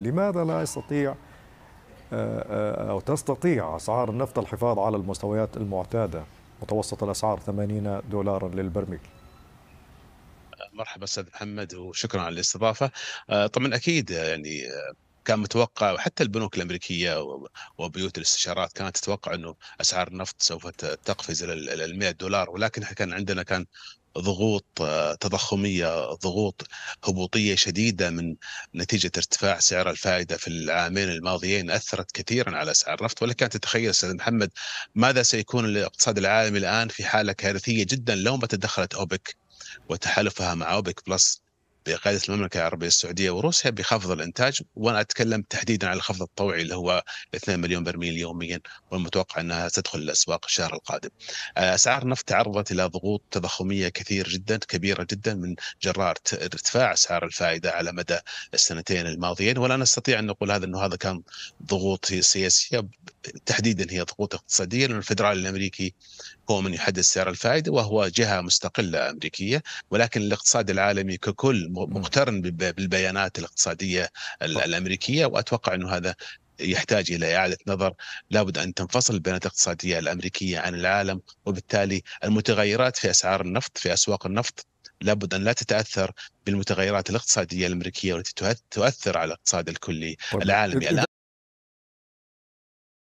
لماذا لا يستطيع آه، آه، أو تستطيع أسعار النفط الحفاظ على المستويات المعتادة متوسط الأسعار 80 دولارا للبرميل مرحبا استاذ محمد وشكرا على الاستضافه آه، طبعا اكيد يعني كان متوقع وحتى البنوك الامريكيه وبيوت الاستشارات كانت تتوقع انه اسعار النفط سوف تقفز الى ال 100 دولار ولكن كان عندنا كان ضغوط آه، تضخميه ضغوط هبوطيه شديده من نتيجه ارتفاع سعر الفائده في العامين الماضيين اثرت كثيرا على اسعار النفط ولكن تتخيل استاذ محمد ماذا سيكون الاقتصاد العالمي الان في حاله كارثيه جدا لو ما تدخلت اوبك وتحالفها مع اوبك بلس بقياده المملكة العربية السعودية وروسيا بخفض الإنتاج وأنا أتكلم تحديدا على الخفض الطوعي اللي هو 2 مليون برميل يوميا والمتوقع أنها ستدخل الأسواق الشهر القادم آه، أسعار النفط تعرضت إلى ضغوط تضخمية كثير جدا كبيرة جدا من جراء ارتفاع أسعار الفائدة على مدى السنتين الماضيين ولا نستطيع أن نقول هذا أنه هذا كان ضغوط سياسية تحديدا هي ضغوط اقتصاديه لان الفدرالي الامريكي هو من يحدد سعر الفائده وهو جهه مستقله امريكيه ولكن الاقتصاد العالمي ككل مقترن بالبيانات الاقتصاديه الامريكيه واتوقع انه هذا يحتاج الى اعاده نظر لابد ان تنفصل البيانات الاقتصاديه الامريكيه عن العالم وبالتالي المتغيرات في اسعار النفط في اسواق النفط لابد ان لا تتاثر بالمتغيرات الاقتصاديه الامريكيه والتي تؤثر على الاقتصاد الكلي طيب. العالمي الان